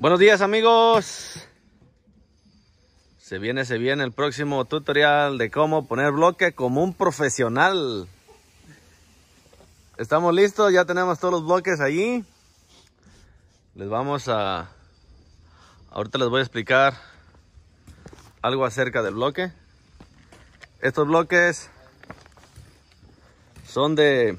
Buenos días amigos. Se viene, se viene el próximo tutorial de cómo poner bloque como un profesional. Estamos listos, ya tenemos todos los bloques allí. Les vamos a... Ahorita les voy a explicar algo acerca del bloque. Estos bloques son de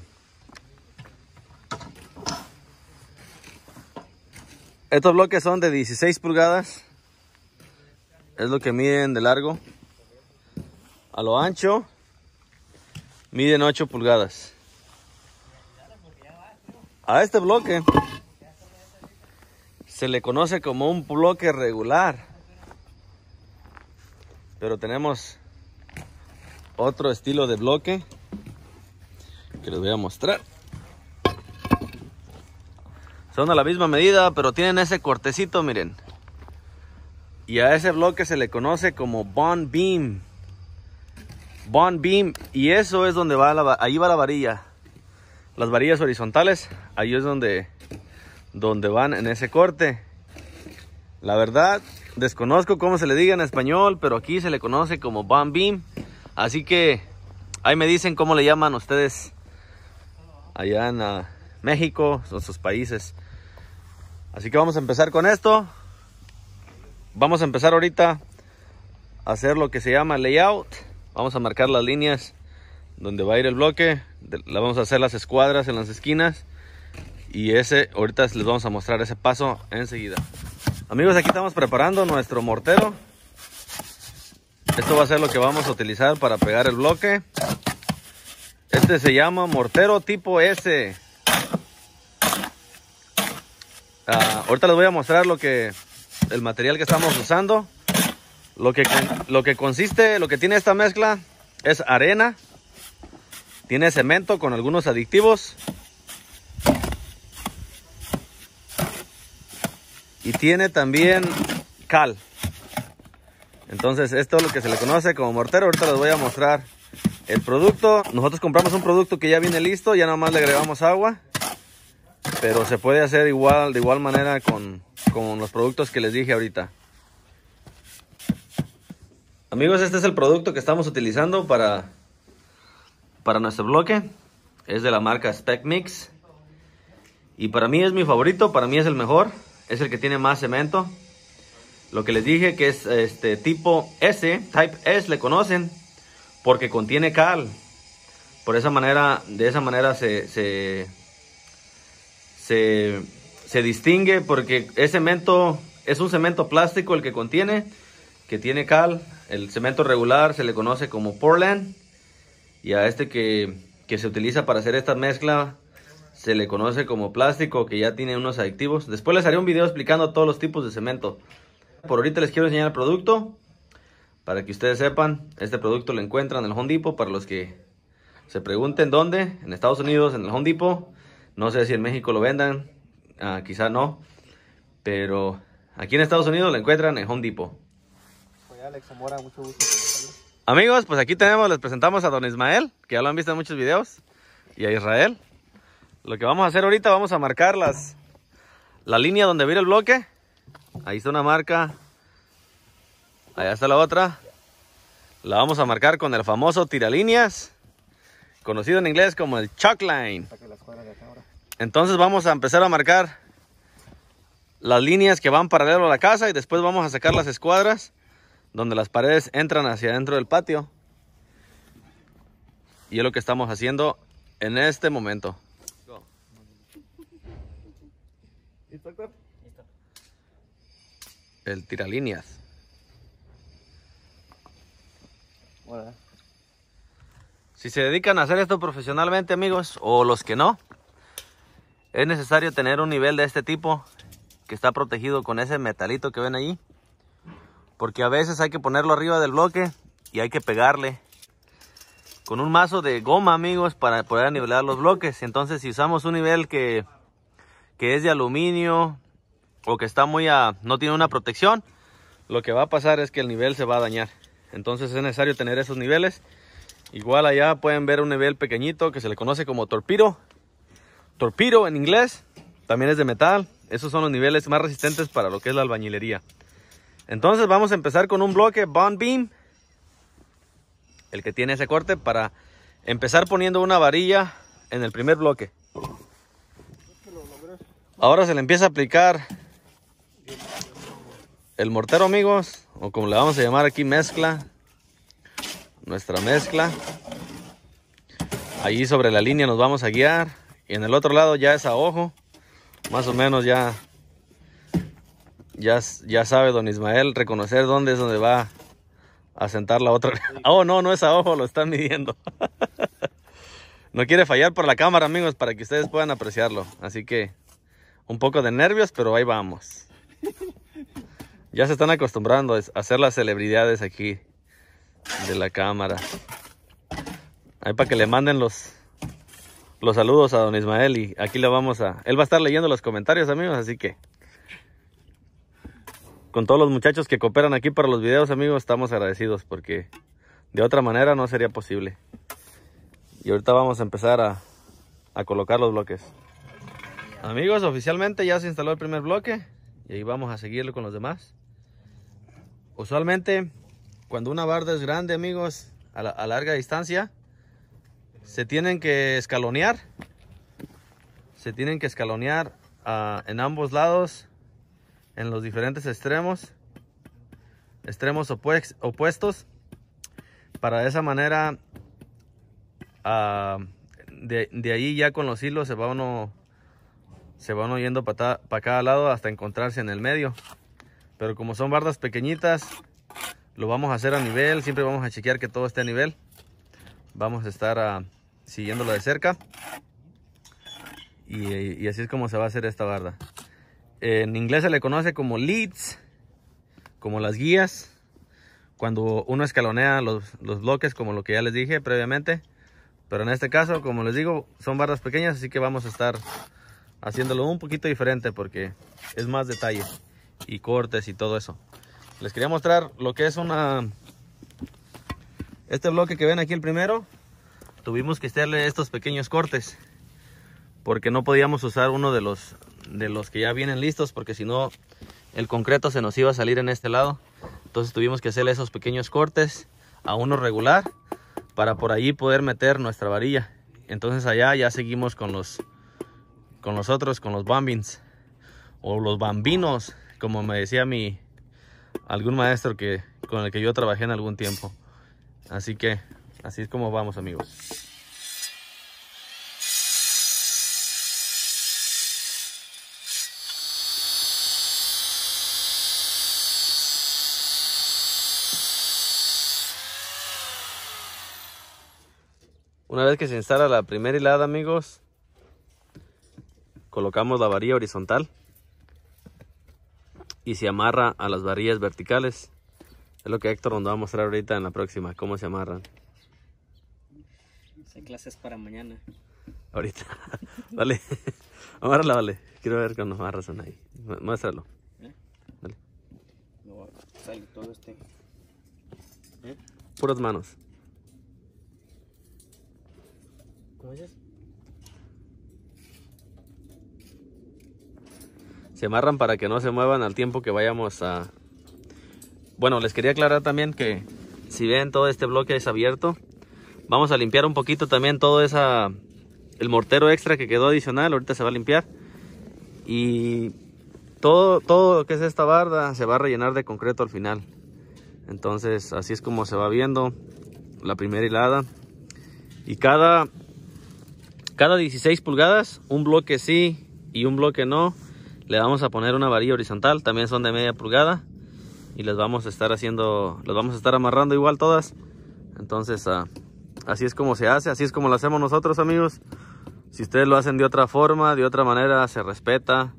Estos bloques son de 16 pulgadas. Es lo que miden de largo. A lo ancho miden 8 pulgadas. A este bloque se le conoce como un bloque regular. Pero tenemos otro estilo de bloque que les voy a mostrar. Son a la misma medida, pero tienen ese cortecito, miren. Y a ese bloque se le conoce como bond beam. Bond beam. Y eso es donde va la, ahí va la varilla. Las varillas horizontales, ahí es donde, donde van en ese corte. La verdad, desconozco cómo se le diga en español, pero aquí se le conoce como bond beam. Así que ahí me dicen cómo le llaman ustedes allá en ah, México, en sus países. Así que vamos a empezar con esto. Vamos a empezar ahorita a hacer lo que se llama layout. Vamos a marcar las líneas donde va a ir el bloque. La vamos a hacer las escuadras en las esquinas. Y ese, ahorita les vamos a mostrar ese paso enseguida. Amigos, aquí estamos preparando nuestro mortero. Esto va a ser lo que vamos a utilizar para pegar el bloque. Este se llama mortero tipo S. Ah, ahorita les voy a mostrar lo que el material que estamos usando. Lo que, lo que consiste, lo que tiene esta mezcla es arena. Tiene cemento con algunos adictivos. Y tiene también cal. Entonces esto es lo que se le conoce como mortero. Ahorita les voy a mostrar el producto. Nosotros compramos un producto que ya viene listo. Ya más le agregamos agua. Pero se puede hacer igual, de igual manera con, los productos que les dije ahorita. Amigos, este es el producto que estamos utilizando para, para nuestro bloque. Es de la marca Spec Mix. Y para mí es mi favorito, para mí es el mejor. Es el que tiene más cemento. Lo que les dije que es este tipo S, Type S le conocen, porque contiene cal. Por esa manera, de esa manera se se, se distingue porque es cemento, es un cemento plástico el que contiene, que tiene cal. El cemento regular se le conoce como Portland y a este que, que se utiliza para hacer esta mezcla se le conoce como plástico que ya tiene unos adictivos. Después les haré un video explicando todos los tipos de cemento. Por ahorita les quiero enseñar el producto. Para que ustedes sepan, este producto lo encuentran en el Home Depot. Para los que se pregunten dónde, en Estados Unidos, en el Home Depot. No sé si en México lo vendan, ah, quizá no, pero aquí en Estados Unidos lo encuentran en Home Depot. Alex Zamora, mucho gusto. Amigos, pues aquí tenemos, les presentamos a Don Ismael, que ya lo han visto en muchos videos, y a Israel. Lo que vamos a hacer ahorita, vamos a marcar la línea donde viene el bloque. Ahí está una marca, allá está la otra. La vamos a marcar con el famoso tiralíneas, conocido en inglés como el chalk line. Entonces vamos a empezar a marcar las líneas que van paralelo a la casa y después vamos a sacar las escuadras donde las paredes entran hacia adentro del patio. Y es lo que estamos haciendo en este momento. El tiralíneas. Si se dedican a hacer esto profesionalmente, amigos, o los que no, es necesario tener un nivel de este tipo que está protegido con ese metalito que ven ahí. Porque a veces hay que ponerlo arriba del bloque y hay que pegarle con un mazo de goma, amigos, para poder nivelar los bloques. Entonces, si usamos un nivel que, que es de aluminio o que está muy a, no tiene una protección, lo que va a pasar es que el nivel se va a dañar. Entonces es necesario tener esos niveles. Igual allá pueden ver un nivel pequeñito que se le conoce como torpido Torpido en inglés. También es de metal. Esos son los niveles más resistentes para lo que es la albañilería. Entonces vamos a empezar con un bloque Bond Beam. El que tiene ese corte para empezar poniendo una varilla en el primer bloque. Ahora se le empieza a aplicar el mortero amigos. O como le vamos a llamar aquí mezcla nuestra mezcla. Allí sobre la línea nos vamos a guiar. Y en el otro lado ya es a ojo. Más o menos ya, ya, sabe don Ismael reconocer dónde es donde va a sentar la otra. Oh, no, no es a ojo, lo están midiendo. No quiere fallar por la cámara, amigos, para que ustedes puedan apreciarlo. Así que un poco de nervios, pero ahí vamos. Ya se están acostumbrando a hacer las celebridades aquí de la cámara. Ahí para que le manden los, los saludos a don Ismael y aquí le vamos a... Él va a estar leyendo los comentarios, amigos, así que... Con todos los muchachos que cooperan aquí para los videos, amigos, estamos agradecidos porque de otra manera no sería posible. Y ahorita vamos a empezar a, a colocar los bloques. Amigos, oficialmente ya se instaló el primer bloque y ahí vamos a seguirlo con los demás. Usualmente cuando una barda es grande, amigos, a, larga distancia, se tienen que escalonear. Se tienen que escalonear ah, en ambos lados, en los diferentes extremos, extremos opuestos, para de esa manera, ah, de, ahí ya con los hilos se va uno se van oyendo para cada lado hasta encontrarse en el medio. Pero como son bardas pequeñitas, lo vamos a hacer a nivel, siempre vamos a chequear que todo esté a nivel. Vamos a estar ah, siguiéndolo de cerca. Y, así es como se va a hacer esta barda. En inglés se le conoce como leads, como las guías. Cuando uno escalonea los, los bloques, como lo que ya les dije previamente. Pero en este caso, como les digo, son barras pequeñas, así que vamos a estar haciéndolo un poquito diferente porque es más detalle y cortes y todo eso les quería mostrar lo que es una... Este bloque que ven aquí el primero, tuvimos que hacerle estos pequeños cortes. Porque no podíamos usar uno de los, de los que ya vienen listos, porque si no el concreto se nos iba a salir en este lado. Entonces tuvimos que hacerle esos pequeños cortes a uno regular para por allí poder meter nuestra varilla. Entonces allá ya seguimos con los, con los otros, con los bambins o los bambinos, como me decía mi, algún maestro que, con el que yo trabajé en algún tiempo. Así que así es como vamos amigos. Una vez que se instala la primera hilada amigos, colocamos la varilla horizontal y se amarra a las varillas verticales. Es lo que Héctor nos va a mostrar ahorita en la próxima, cómo se amarran. Hay clases para mañana. Ahorita. vale. Amárrala, vale. Quiero ver cuando amarras ahí. Muéstralo. ¿Eh? sale todo este. ¿Eh? Puras manos. ¿Cómo dices? se amarran para que no se muevan al tiempo que vayamos a... Bueno, les quería aclarar también que si ven todo este bloque es abierto, vamos a limpiar un poquito también todo esa... El mortero extra que quedó adicional, ahorita se va a limpiar. Y todo, todo lo que es esta barda se va a rellenar de concreto al final. Entonces así es como se va viendo la primera hilada. Y cada, cada 16 pulgadas, un bloque sí y un bloque no. Le vamos a poner una varilla horizontal, también son de media pulgada. Y les vamos a estar haciendo, las vamos a estar amarrando igual todas. Entonces, ah, así es como se hace, así es como lo hacemos nosotros amigos. Si ustedes lo hacen de otra forma, de otra manera, se respeta.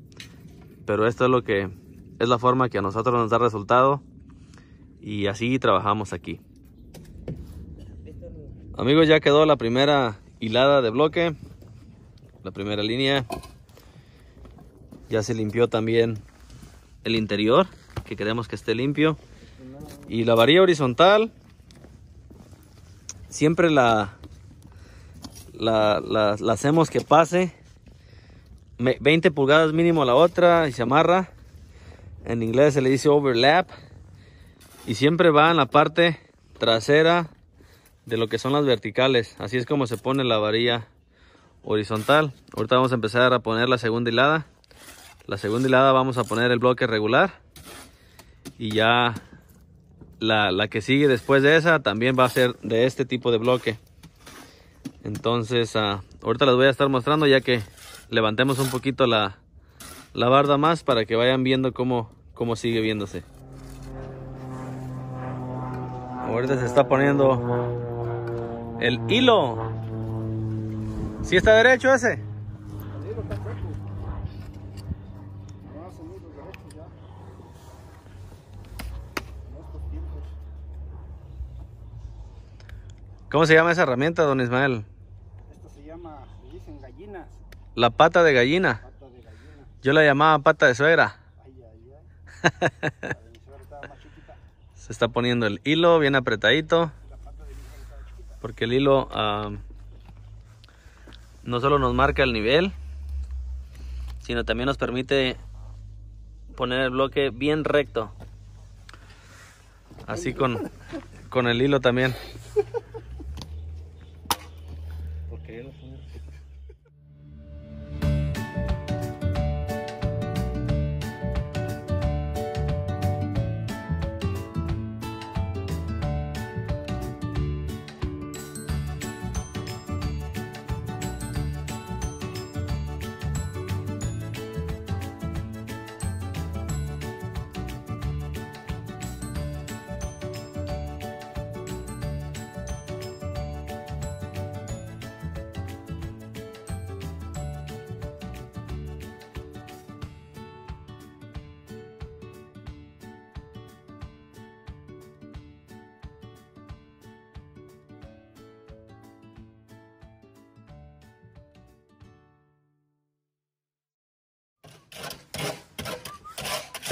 Pero esto es lo que, es la forma que a nosotros nos da resultado. Y así trabajamos aquí. Amigos, ya quedó la primera hilada de bloque. La primera línea. Ya se limpió también el interior, que queremos que esté limpio. Y la varilla horizontal, siempre la, la, hacemos que pase 20 pulgadas mínimo a la otra y se amarra. En inglés se le dice overlap. Y siempre va en la parte trasera de lo que son las verticales. Así es como se pone la varilla horizontal. Ahorita vamos a empezar a poner la segunda hilada. La segunda hilada vamos a poner el bloque regular. Y ya la, que sigue después de esa también va a ser de este tipo de bloque. Entonces, ah, ahorita les voy a estar mostrando ya que levantemos un poquito la, la barda más para que vayan viendo cómo, cómo sigue viéndose. Ahorita se está poniendo el hilo. si está derecho ese? ¿Cómo se llama esa herramienta, don Ismael? Esto se llama, dicen gallinas. La pata de gallina. Yo la llamaba pata de suegra. Ay, ay, ay. Se está poniendo el hilo bien apretadito. Porque el hilo ah, no solo nos marca el nivel, sino también nos permite poner el bloque bien recto. Así con, con el hilo también.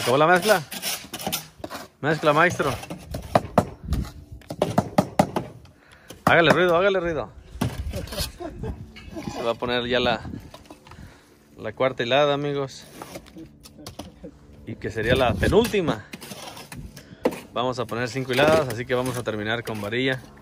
¿Se acabó la mezcla? Mezcla, maestro. Hágale ruido, hágale ruido. Se va a poner ya la, la cuarta hilada, amigos. Y que sería la penúltima. Vamos a poner cinco hiladas, así que vamos a terminar con varilla.